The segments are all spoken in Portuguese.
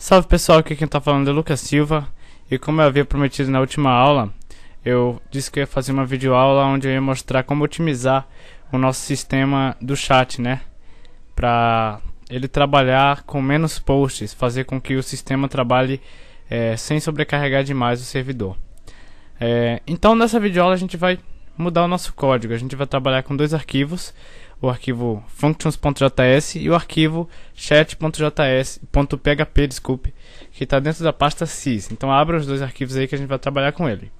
Salve pessoal, aqui é quem está falando é Lucas Silva e como eu havia prometido na última aula, eu disse que ia fazer uma videoaula onde eu ia mostrar como otimizar o nosso sistema do chat, né? Para ele trabalhar com menos posts, fazer com que o sistema trabalhe é, sem sobrecarregar demais o servidor. É, então nessa videoaula a gente vai mudar o nosso código, a gente vai trabalhar com dois arquivos o arquivo functions.js e o arquivo chat.js.php, desculpe, que está dentro da pasta sys. Então abra os dois arquivos aí que a gente vai trabalhar com ele.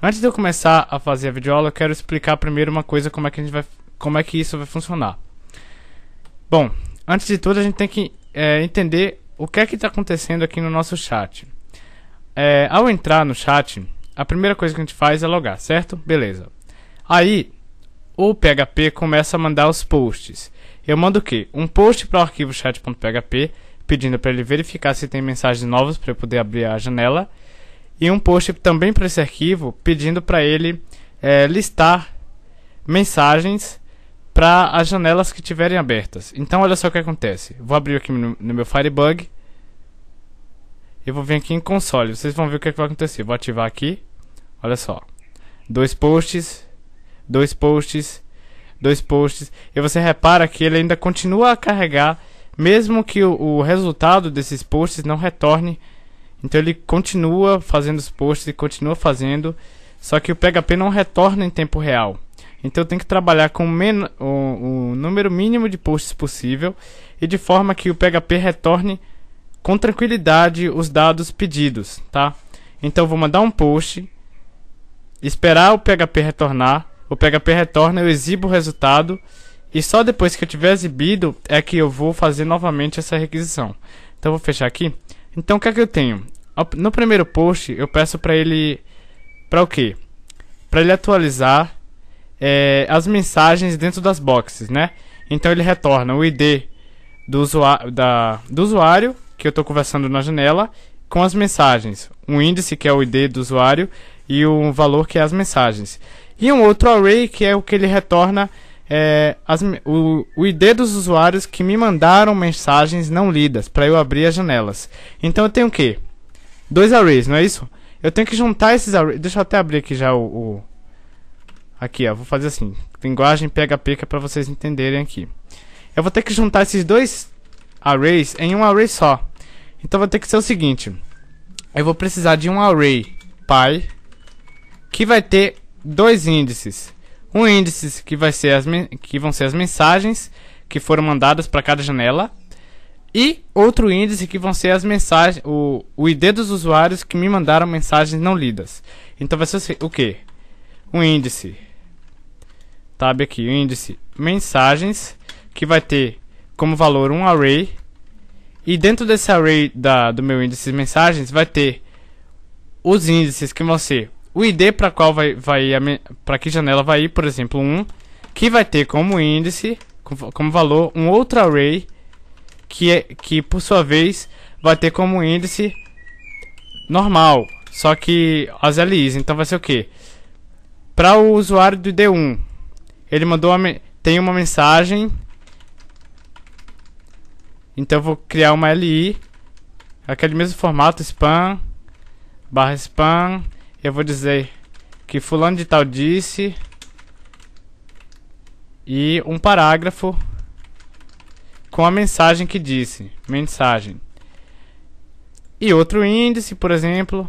Antes de eu começar a fazer a videoaula, eu quero explicar primeiro uma coisa como é que a gente vai, como é que isso vai funcionar. Bom, antes de tudo a gente tem que é, entender o que é que está acontecendo aqui no nosso chat. É, ao entrar no chat, a primeira coisa que a gente faz é logar, certo? Beleza. Aí, o PHP começa a mandar os posts. Eu mando o quê? Um post para o arquivo chat.php, pedindo para ele verificar se tem mensagens novas para eu poder abrir a janela. E um post também para esse arquivo, pedindo para ele é, listar mensagens para as janelas que tiverem abertas. Então, olha só o que acontece. Vou abrir aqui no, no meu Firebug. Eu vou vir aqui em console. Vocês vão ver o que, é que vai acontecer. Vou ativar aqui. Olha só. Dois posts dois posts, dois posts. E você repara que ele ainda continua a carregar, mesmo que o, o resultado desses posts não retorne. Então ele continua fazendo os posts e continua fazendo, só que o PHP não retorna em tempo real. Então tem que trabalhar com o, o, número mínimo de posts possível e de forma que o PHP retorne com tranquilidade os dados pedidos, tá? Então vou mandar um post, esperar o PHP retornar o PHP retorna, eu exibo o resultado e só depois que eu tiver exibido é que eu vou fazer novamente essa requisição. Então vou fechar aqui. Então o que é que eu tenho? No primeiro post eu peço para ele para o quê? Para ele atualizar é, as mensagens dentro das boxes, né? Então ele retorna o ID do, usuário, da, do usuário que eu estou conversando na janela com as mensagens, um índice que é o ID do usuário e um valor que é as mensagens. E um outro array que é o que ele retorna é, as, o, o, ID dos usuários que me mandaram mensagens não lidas para eu abrir as janelas. Então eu tenho o quê? Dois arrays, não é isso? Eu tenho que juntar esses arrays. Deixa eu até abrir aqui já o. o... Aqui, ó. Vou fazer assim. Linguagem PHP que é para vocês entenderem aqui. Eu vou ter que juntar esses dois arrays em um array só. Então vai ter que ser o seguinte. Eu vou precisar de um array pai que vai ter dois índices. Um índice que, vai ser as, que vão ser as mensagens que foram mandadas para cada janela. E outro índice que vão ser as mensagens, o, o ID dos usuários que me mandaram mensagens não lidas. Então vai ser assim, o que? Um índice. Tab aqui, o índice mensagens, que vai ter como valor um array. E dentro desse array da, do meu índice mensagens vai ter os índices que vão ser o ID para qual vai, vai para que janela vai ir, por exemplo, um que vai ter como índice, como valor, um outro array que é que por sua vez vai ter como índice normal, só que as LIs. Então vai ser o quê? Para o usuário do ID1, ele mandou uma, tem uma mensagem. Então eu vou criar uma LI, aquele mesmo formato spam barra spam eu vou dizer que fulano de tal disse e um parágrafo com a mensagem que disse, mensagem. E outro índice, por exemplo,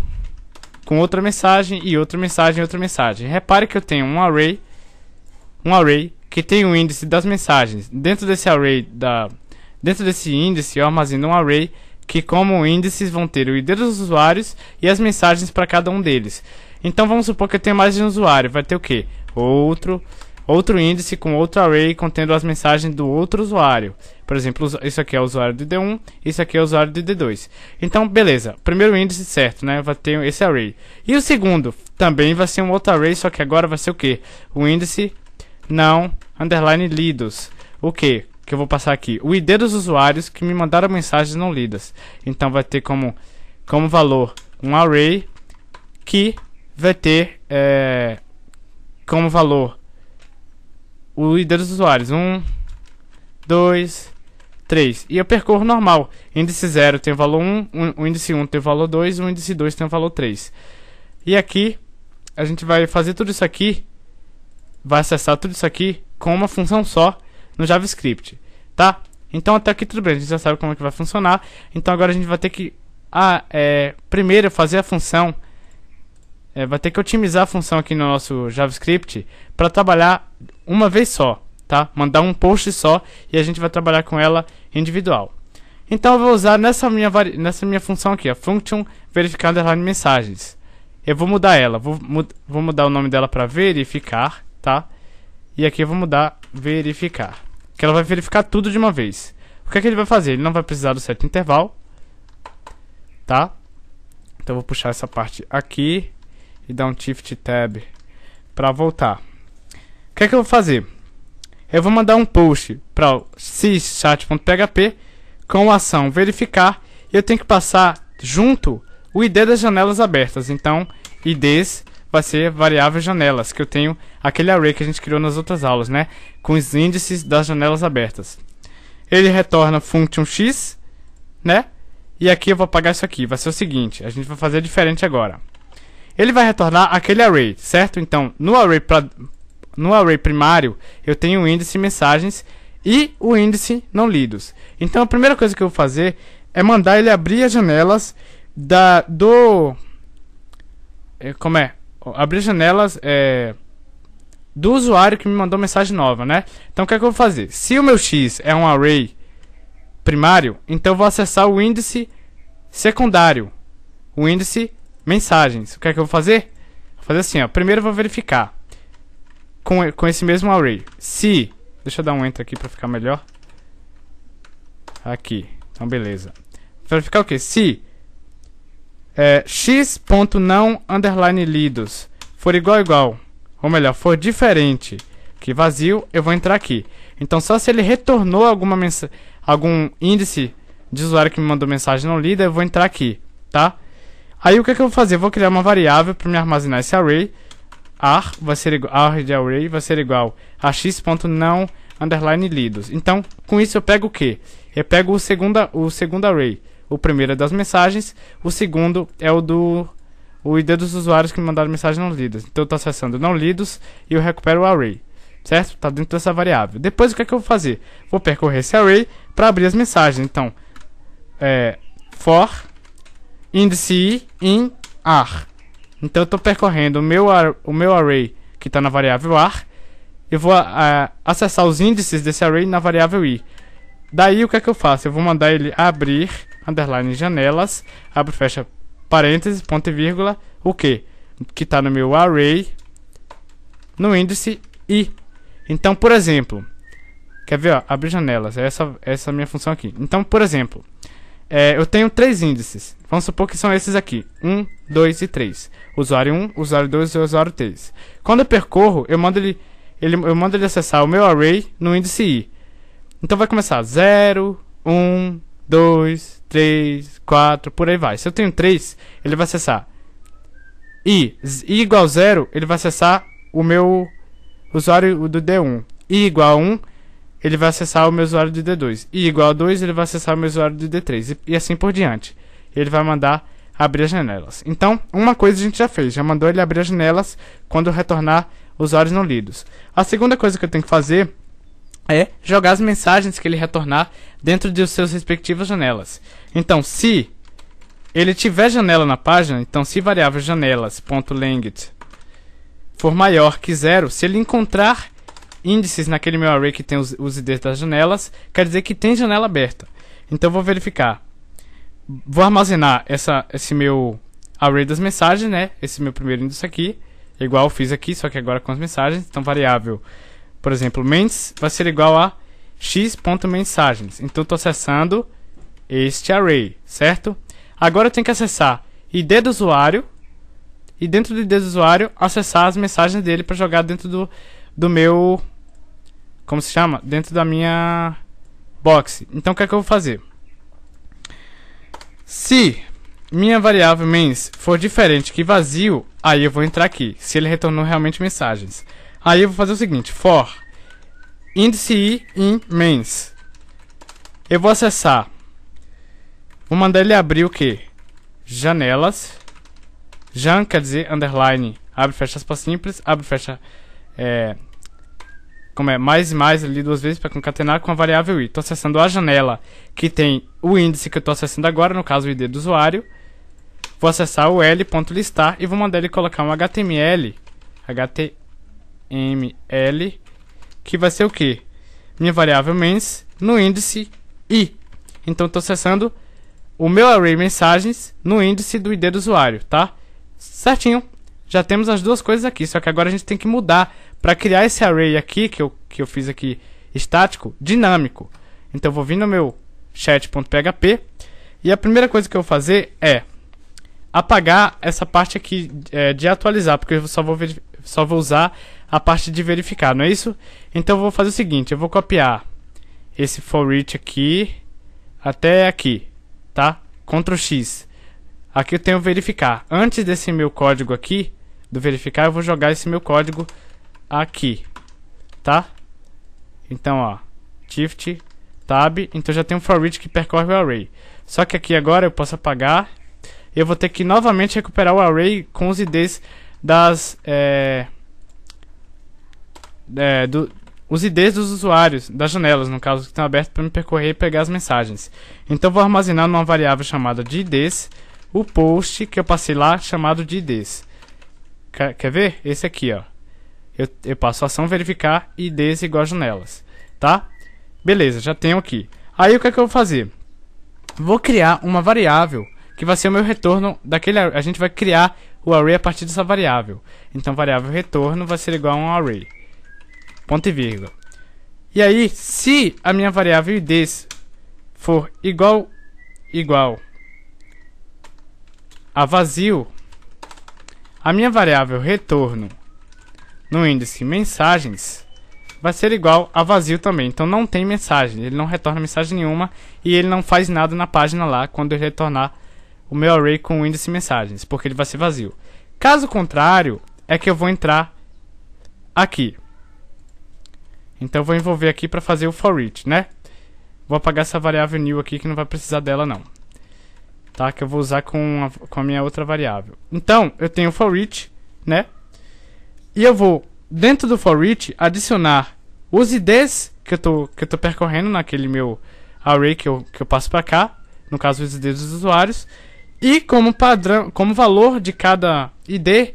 com outra mensagem e outra mensagem e outra mensagem. Repare que eu tenho um array, um array que tem o um índice das mensagens. Dentro desse array da dentro desse índice eu armazeno um array que como índices vão ter o ID dos usuários e as mensagens para cada um deles. Então vamos supor que eu tenho mais de um usuário, vai ter o quê? Outro, outro índice com outro array contendo as mensagens do outro usuário. Por exemplo, isso aqui é o usuário do ID1, isso aqui é o usuário do ID2. Então, beleza, primeiro índice certo, né? Vai ter esse array. E o segundo também vai ser um outro array, só que agora vai ser o quê? O índice não underline lidos. O que? que eu vou passar aqui. O ID dos usuários que me mandaram mensagens não lidas. Então vai ter como, como valor um array que vai ter é, como valor o ID dos usuários. 1, 2, 3. E eu percorro normal. Índice 0 tem o valor 1, um, o índice 1 um tem o valor 2, o índice 2 tem o valor 3. E aqui, a gente vai fazer tudo isso aqui, vai acessar tudo isso aqui com uma função só no JavaScript tá? Então até aqui tudo bem, a gente já sabe como é que vai funcionar. Então agora a gente vai ter que ah, é, primeiro fazer a função é, vai ter que otimizar a função aqui no nosso JavaScript para trabalhar uma vez só, tá? Mandar um post só e a gente vai trabalhar com ela individual. Então eu vou usar nessa minha, nessa minha função aqui, a function verificar underline mensagens. Eu vou mudar ela, vou, mud vou mudar o nome dela para verificar, tá? E aqui eu vou mudar verificar que ela vai verificar tudo de uma vez. O que é que ele vai fazer? Ele não vai precisar do certo intervalo, tá? Então eu vou puxar essa parte aqui e dar um shift tab para voltar. O que é que eu vou fazer? Eu vou mandar um post para o syschat.php com a ação verificar e eu tenho que passar junto o ID das janelas abertas. Então, IDs vai ser variável janelas, que eu tenho aquele array que a gente criou nas outras aulas, né? Com os índices das janelas abertas. Ele retorna function x, né? E aqui eu vou apagar isso aqui, vai ser o seguinte, a gente vai fazer diferente agora. Ele vai retornar aquele array, certo? Então, no array, pra, no array primário, eu tenho o índice mensagens e o índice não lidos. Então, a primeira coisa que eu vou fazer é mandar ele abrir as janelas da, do... É, como é? abrir janelas é, do usuário que me mandou mensagem nova, né? Então o que, é que eu vou fazer? Se o meu x é um array primário, então eu vou acessar o índice secundário, o índice mensagens. O que é que eu vou fazer? Vou fazer assim, ó. Primeiro eu vou verificar com, com esse mesmo array. Se, deixa eu dar um enter aqui para ficar melhor. Aqui. Então beleza. Verificar o que? Se é, não underline lidos for igual igual, ou melhor, for diferente que vazio, eu vou entrar aqui. Então só se ele retornou alguma mensagem, algum índice de usuário que me mandou mensagem não lida, eu vou entrar aqui, tá? Aí o que, é que eu vou fazer? Eu vou criar uma variável para me armazenar esse array. Ar vai ser igual ar de array vai ser igual a não underline lidos. Então, com isso eu pego o que Eu pego o segunda o segundo array. O primeiro é das mensagens, o segundo é o do o ID dos usuários que me mandaram mensagens não lidas. Então eu estou acessando não lidos e eu recupero o array. Certo? Está dentro dessa variável. Depois o que, é que eu vou fazer? Vou percorrer esse array para abrir as mensagens. Então, é, for índice i in ar. Então eu estou percorrendo o meu, ar, o meu array que está na variável ar. Eu vou a, é, a, acessar os índices desse array na variável i. Daí o que é que eu faço? Eu vou mandar ele abrir underline janelas, abre fecha parênteses, ponto e vírgula, o que? Que está no meu array, no índice i. Então, por exemplo, quer ver, ó, abre janelas, é essa, essa minha função aqui. Então, por exemplo, é, eu tenho três índices, vamos supor que são esses aqui, 1, 2 e 3. Usuário 1, usuário 2 e usuário 3. Quando eu percorro, eu mando ele, ele, eu mando ele acessar o meu array no índice i. Então vai começar 0, 1, 2, 3, 4, por aí vai. Se eu tenho 3, ele vai acessar i, i igual 0, ele vai acessar o meu usuário do D1. i igual a 1, ele vai acessar o meu usuário do D2. i igual a 2, ele vai acessar o meu usuário do D3. E, e assim por diante. Ele vai mandar abrir as janelas. Então, uma coisa a gente já fez, já mandou ele abrir as janelas quando retornar usuários não lidos. A segunda coisa que eu tenho que fazer é jogar as mensagens que ele retornar dentro de suas respectivas janelas. Então, se ele tiver janela na página, então se variável janelas.length for maior que zero, se ele encontrar índices naquele meu array que tem os, os IDs das janelas, quer dizer que tem janela aberta. Então vou verificar. Vou armazenar essa, esse meu array das mensagens, né? Esse meu primeiro índice aqui, é igual eu fiz aqui, só que agora com as mensagens. Então variável por exemplo, mens vai ser igual a x.mensagens. Então, estou acessando este array, certo? Agora eu tenho que acessar id do usuário e dentro do id do usuário acessar as mensagens dele para jogar dentro do, do meu... Como se chama? Dentro da minha box. Então, o que é que eu vou fazer? Se minha variável mens for diferente que vazio, aí eu vou entrar aqui, se ele retornou realmente mensagens. Aí eu vou fazer o seguinte, for índice i in mains. Eu vou acessar. Vou mandar ele abrir o que? Janelas. Jan quer dizer underline. Abre fecha aspas simples. Abre fecha. É, como é? Mais e mais ali duas vezes para concatenar com a variável i. Estou acessando a janela que tem o índice que eu estou acessando agora, no caso o id do usuário. Vou acessar o l.listar e vou mandar ele colocar um HTML. HT, ml, que vai ser o quê? Minha variável mens no índice i. Então, estou acessando o meu array mensagens no índice do id do usuário, tá? Certinho. Já temos as duas coisas aqui, só que agora a gente tem que mudar para criar esse array aqui, que eu, que eu fiz aqui estático, dinâmico. Então, eu vou vir no meu chat.php e a primeira coisa que eu vou fazer é apagar essa parte aqui é, de atualizar, porque eu só vou, ver, só vou usar a parte de verificar, não é isso? Então eu vou fazer o seguinte, eu vou copiar esse for each aqui até aqui, tá? Ctrl X. Aqui eu tenho verificar. Antes desse meu código aqui, do verificar, eu vou jogar esse meu código aqui, tá? Então, ó, shift tab, então já tem um for each que percorre o array. Só que aqui agora eu posso apagar. Eu vou ter que novamente recuperar o array com os IDs das é, é, do, os IDs dos usuários, das janelas, no caso, que estão abertas para me percorrer e pegar as mensagens. Então vou armazenar numa variável chamada de IDs o post que eu passei lá chamado de IDs. Quer, quer ver? Esse aqui, ó. Eu, eu passo ação verificar IDs igual a janelas, tá? Beleza, já tenho aqui. Aí o que é que eu vou fazer? Vou criar uma variável que vai ser o meu retorno daquele A gente vai criar o array a partir dessa variável. Então variável retorno vai ser igual a um array ponto e vírgula. E aí, se a minha variável id for igual igual a vazio, a minha variável retorno no índice mensagens vai ser igual a vazio também. Então não tem mensagem, ele não retorna mensagem nenhuma e ele não faz nada na página lá quando eu retornar o meu array com o índice mensagens, porque ele vai ser vazio. Caso contrário, é que eu vou entrar aqui. Então vou envolver aqui para fazer o for each, né? Vou apagar essa variável new aqui que não vai precisar dela não. Tá? Que eu vou usar com a, com a minha outra variável. Então, eu tenho o for each, né? E eu vou, dentro do for each, adicionar os IDs que eu tô, que eu tô percorrendo naquele meu array que eu, que eu passo para cá. No caso, os IDs dos usuários. E como padrão, como valor de cada ID,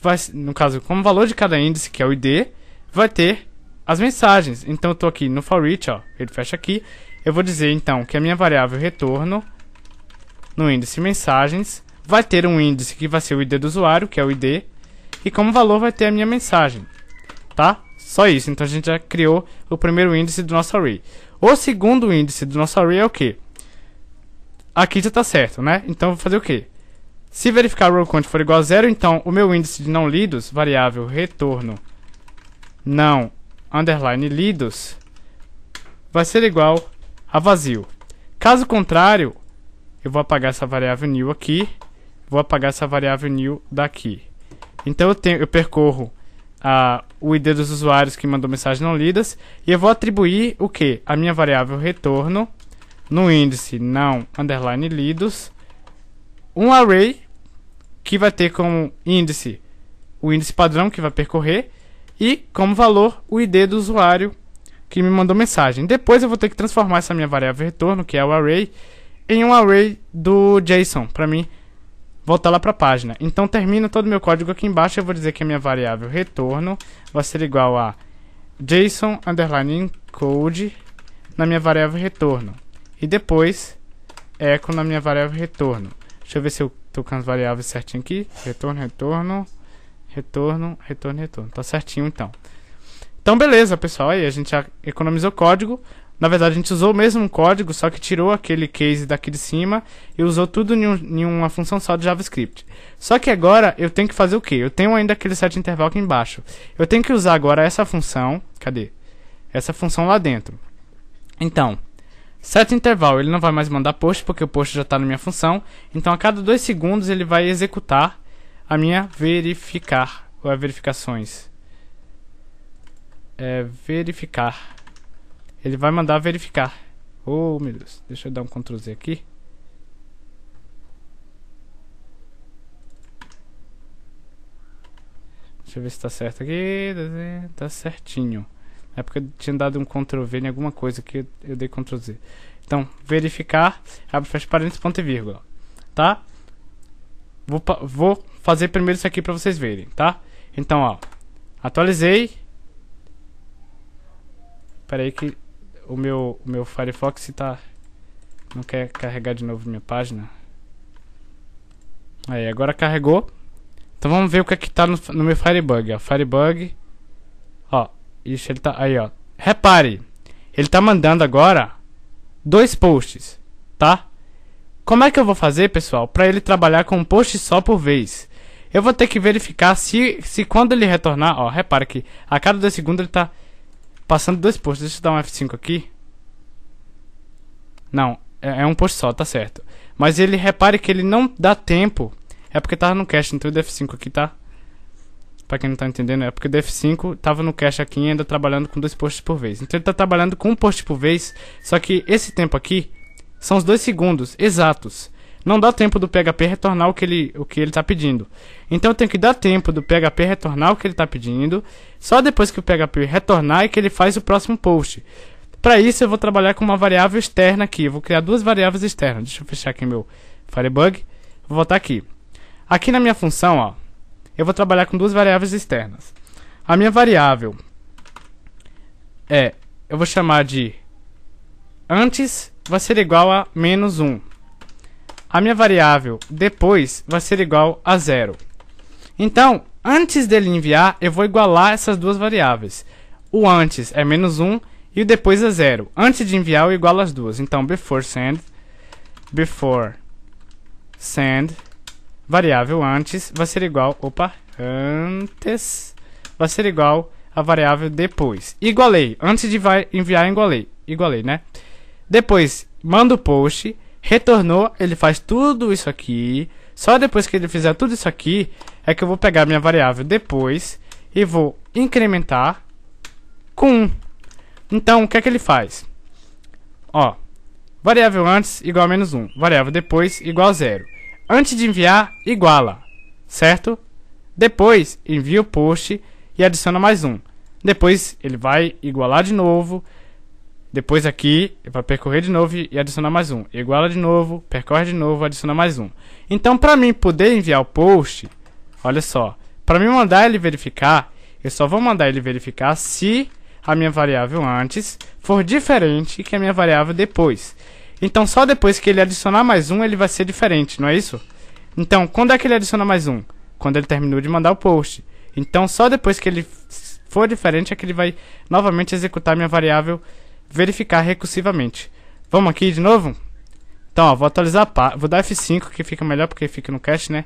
vai, no caso, como valor de cada índice, que é o ID, vai ter as mensagens. Então eu estou aqui no for each, ó, ele fecha aqui. Eu vou dizer então que a minha variável retorno no índice mensagens vai ter um índice que vai ser o ID do usuário, que é o ID, e como valor vai ter a minha mensagem, tá? Só isso, então a gente já criou o primeiro índice do nosso array. O segundo índice do nosso array é o que? Aqui já está certo, né? Então vou fazer o que? Se verificar o count for igual a zero, então o meu índice de não lidos, variável retorno não underline lidos vai ser igual a vazio. Caso contrário, eu vou apagar essa variável new aqui, vou apagar essa variável new daqui. Então eu, tenho, eu percorro a, o ID dos usuários que mandou mensagem não lidas e eu vou atribuir o que? A minha variável retorno no índice não underline lidos um array que vai ter como índice o índice padrão que vai percorrer e como valor o ID do usuário que me mandou mensagem. Depois eu vou ter que transformar essa minha variável retorno, que é o array, em um array do JSON, para mim voltar lá para a página. Então termino todo o meu código aqui embaixo, eu vou dizer que a minha variável retorno vai ser igual a JSON underline encode na minha variável retorno. E depois echo na minha variável retorno. Deixa eu ver se eu tô com as variáveis certinho aqui. Retorno, retorno. Retorno, retorno, retorno. Tá certinho então. Então, beleza, pessoal. Aí a gente já economizou código. Na verdade, a gente usou o mesmo código, só que tirou aquele case daqui de cima e usou tudo em, um, em uma função só de JavaScript. Só que agora eu tenho que fazer o quê? Eu tenho ainda aquele set interval aqui embaixo. Eu tenho que usar agora essa função. Cadê? Essa função lá dentro. Então, set interval, ele não vai mais mandar post, porque o post já está na minha função. Então, a cada 2 segundos ele vai executar a minha verificar ou é verificações é verificar ele vai mandar verificar oh meu Deus deixa eu dar um Ctrl Z aqui deixa eu ver se tá certo aqui tá certinho é porque eu tinha dado um Ctrl V em alguma coisa que eu dei Ctrl Z então verificar abre fecha parênteses ponto e vírgula tá Vou, vou fazer primeiro isso aqui pra vocês verem, tá? Então, ó. Atualizei. Pera aí que o meu, o meu Firefox tá... Não quer carregar de novo minha página. Aí, agora carregou. Então vamos ver o que é que tá no, no meu Firebug, ó. Firebug. Ó, isso ele tá... Aí, ó. Repare. Ele tá mandando agora dois posts, tá? Como é que eu vou fazer, pessoal, para ele trabalhar com um post só por vez? Eu vou ter que verificar se, se quando ele retornar... Ó, repara que a cada 2 segundos ele tá passando dois posts. Deixa eu dar um F5 aqui. Não, é, é um post só, tá certo. Mas ele repare que ele não dá tempo. É porque tava no cache, então o F5 aqui tá... Pra quem não tá entendendo, é porque o DF5 tava no cache aqui e ainda trabalhando com dois posts por vez. Então ele tá trabalhando com um post por vez, só que esse tempo aqui são os dois segundos exatos. Não dá tempo do PHP retornar o que ele o que ele está pedindo. Então eu tenho que dar tempo do PHP retornar o que ele está pedindo. Só depois que o PHP retornar é que ele faz o próximo post. Para isso eu vou trabalhar com uma variável externa aqui. Eu vou criar duas variáveis externas. Deixa eu fechar aqui meu Firebug. Vou voltar aqui. Aqui na minha função, ó, eu vou trabalhar com duas variáveis externas. A minha variável é, eu vou chamar de antes vai ser igual a menos 1. A minha variável depois vai ser igual a zero. Então, antes dele enviar, eu vou igualar essas duas variáveis. O antes é menos 1 e o depois é zero. Antes de enviar, eu igualo as duas. Então, before send, before send, variável antes vai ser igual, opa, antes vai ser igual a variável depois. Igualei. Antes de enviar, igualei. Igualei, né? Depois manda o post, retornou, ele faz tudo isso aqui. Só depois que ele fizer tudo isso aqui é que eu vou pegar minha variável depois e vou incrementar com 1. Então, o que é que ele faz? Ó, variável antes igual a menos 1, variável depois igual a 0. Antes de enviar, iguala, certo? Depois, envia o post e adiciona mais um. Depois, ele vai igualar de novo depois aqui vai percorrer de novo e adicionar mais um. Iguala de novo, percorre de novo, adiciona mais um. Então, para mim poder enviar o post, olha só, para mim mandar ele verificar, eu só vou mandar ele verificar se a minha variável antes for diferente que a minha variável depois. Então, só depois que ele adicionar mais um, ele vai ser diferente, não é isso? Então, quando é que ele adiciona mais um? Quando ele terminou de mandar o post. Então, só depois que ele for diferente é que ele vai novamente executar minha variável verificar recursivamente. Vamos aqui de novo? Então, ó, vou atualizar a Vou dar F5, que fica melhor porque fica no cache, né?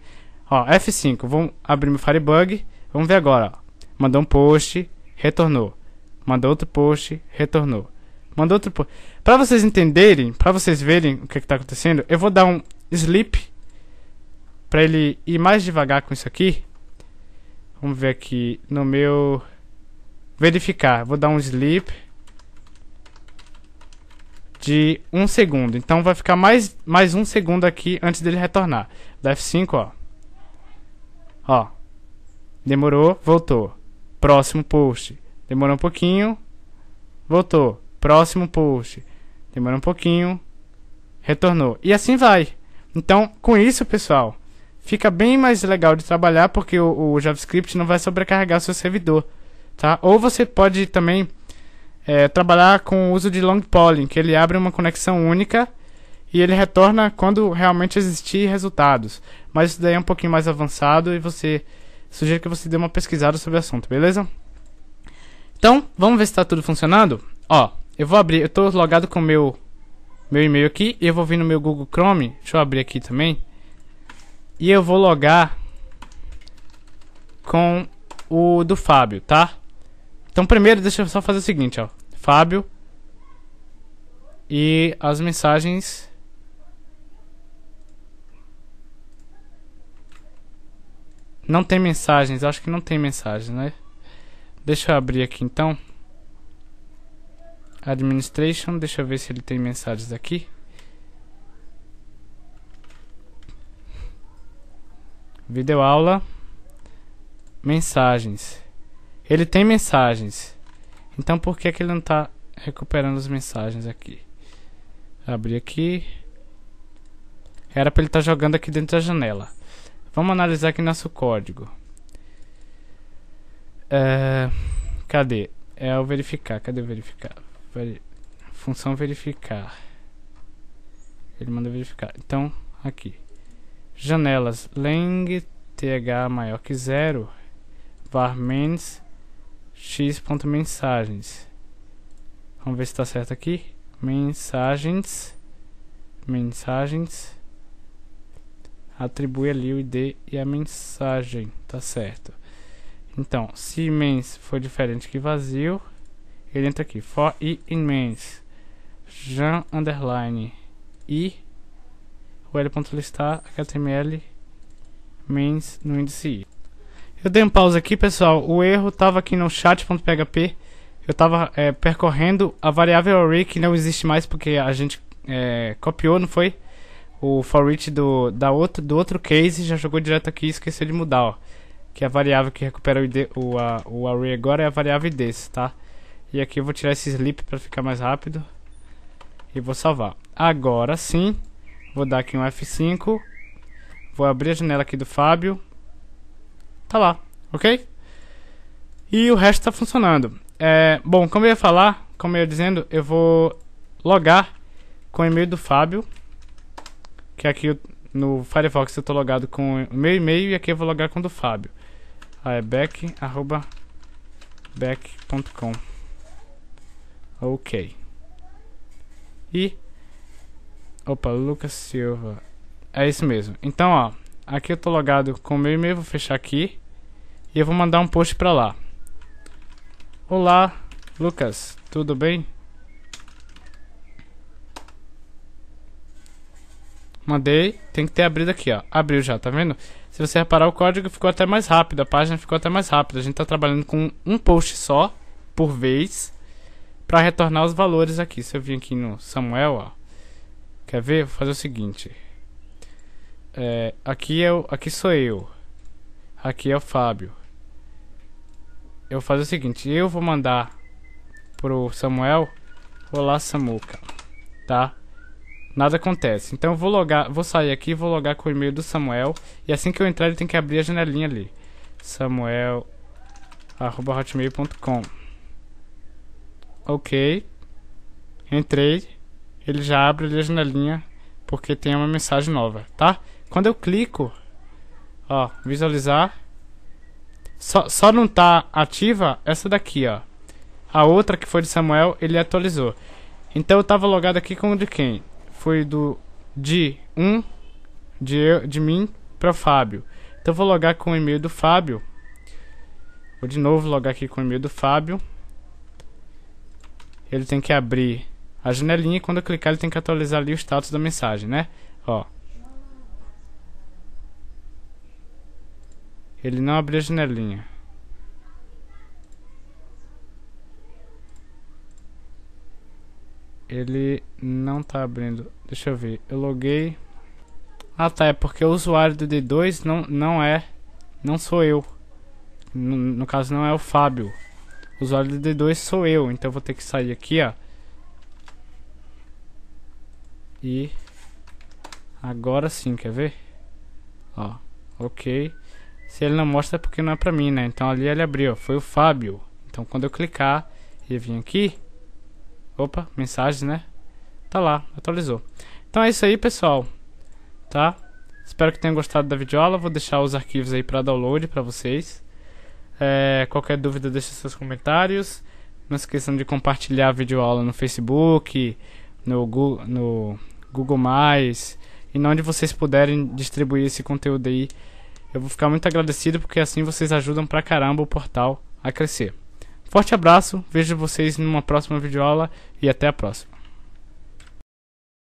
Ó, F5. Vamos abrir meu Firebug. Vamos ver agora. Ó. Mandou um post, retornou. Mandou outro post, retornou. Mandou outro post. Pra vocês entenderem, pra vocês verem o que, é está acontecendo, eu vou dar um sleep. Pra ele ir mais devagar com isso aqui. Vamos ver aqui no meu... Verificar. Vou dar um sleep de um segundo. Então vai ficar mais, mais um segundo aqui antes dele retornar. Da F5, ó. Ó. Demorou, voltou. Próximo post. Demorou um pouquinho. Voltou. Próximo post. Demorou um pouquinho. Retornou. E assim vai. Então, com isso, pessoal, fica bem mais legal de trabalhar porque o, o JavaScript não vai sobrecarregar o seu servidor, tá? Ou você pode também é, trabalhar com o uso de long polling, que ele abre uma conexão única e ele retorna quando realmente existir resultados. Mas isso daí é um pouquinho mais avançado e você sugiro que você dê uma pesquisada sobre o assunto, beleza? Então, vamos ver se está tudo funcionando? Ó, eu vou abrir, eu estou logado com o meu, meu e-mail aqui e eu vou vir no meu Google Chrome, deixa eu abrir aqui também. E eu vou logar com o do Fábio, tá? Então primeiro deixa eu só fazer o seguinte, ó. Fábio. E as mensagens. Não tem mensagens, acho que não tem mensagem, né? Deixa eu abrir aqui então. Administration, deixa eu ver se ele tem mensagens aqui. Videoaula. Mensagens. Ele tem mensagens. Então por que, que ele não está recuperando as mensagens aqui? Abrir aqui. Era para ele estar tá jogando aqui dentro da janela. Vamos analisar aqui nosso código. É, cadê? É o verificar. Cadê o verificar? Função verificar. Ele manda verificar. Então, aqui. Janelas. Leng th maior que zero. var mens x.mensagens. Vamos ver se está certo aqui. Mensagens. Mensagens. Atribui ali o ID e a mensagem. Tá certo. Então, se mens for diferente que vazio, ele entra aqui. For i mens Jean underline i. O l.listar html mens no índice i. Eu dei um pause aqui, pessoal. O erro estava aqui no chat.php. Eu estava é, percorrendo a variável array que não existe mais porque a gente é, copiou, não foi? O for each do, da outro, do outro case já jogou direto aqui e esqueceu de mudar, ó. Que a variável que recupera o, ID, o, a, o array agora é a variável desse, tá? E aqui eu vou tirar esse sleep para ficar mais rápido. E vou salvar. Agora sim, vou dar aqui um F5. Vou abrir a janela aqui do Fábio tá lá, ok? E o resto está funcionando. É, bom, como eu ia falar, como eu ia dizendo, eu vou logar com o e-mail do Fábio, que aqui no Firefox eu estou logado com o meu e-mail e aqui eu vou logar com o do Fábio. Ah, é back, Ok. E... Opa, Lucas Silva. É isso mesmo. Então, ó. Aqui eu tô logado com o meu e-mail, vou fechar aqui. E eu vou mandar um post pra lá. Olá, Lucas, tudo bem? Mandei, tem que ter abrido aqui, ó. Abriu já, tá vendo? Se você reparar, o código ficou até mais rápido, a página ficou até mais rápida. A gente tá trabalhando com um post só, por vez, pra retornar os valores aqui. Se eu vim aqui no Samuel, ó. Quer ver? Vou fazer o seguinte. É, aqui, eu, é aqui sou eu. Aqui é o Fábio. Eu vou fazer o seguinte, eu vou mandar pro Samuel. Olá, Samuca. Tá? Nada acontece. Então eu vou logar, vou sair aqui, vou logar com o e-mail do Samuel. E assim que eu entrar, ele tem que abrir a janelinha ali. Samuel@hotmail.com. Ok. Entrei. Ele já abre ali a janelinha porque tem uma mensagem nova, tá? Quando eu clico, ó, visualizar, só, só não tá ativa essa daqui, ó. A outra que foi de Samuel, ele atualizou. Então eu tava logado aqui com o de quem? Foi do de 1 um, de, eu, de mim para Fábio. Então eu vou logar com o e-mail do Fábio. Vou de novo logar aqui com o e-mail do Fábio. Ele tem que abrir a janelinha e quando eu clicar ele tem que atualizar ali o status da mensagem, né? Ó. Ele não abriu a janelinha. Ele não tá abrindo. Deixa eu ver. Eu loguei. Ah tá, é porque o usuário do D2 não, não é. Não sou eu. No, no caso não é o Fábio. O usuário do D2 sou eu. Então eu vou ter que sair aqui, ó. E agora sim, quer ver? Ó, ok. Se ele não mostra é porque não é pra mim, né? Então ali ele abriu, foi o Fábio. Então quando eu clicar e vir aqui... Opa, mensagem, né? Tá lá, atualizou. Então é isso aí, pessoal. Tá? Espero que tenham gostado da videoaula. Vou deixar os arquivos aí para download para vocês. É, qualquer dúvida, deixe seus comentários. Não esqueçam de compartilhar a videoaula no Facebook, no Google, no Google+, e onde vocês puderem distribuir esse conteúdo aí eu vou ficar muito agradecido porque assim vocês ajudam pra caramba o portal a crescer. Forte abraço, vejo vocês numa próxima videoaula e até a próxima.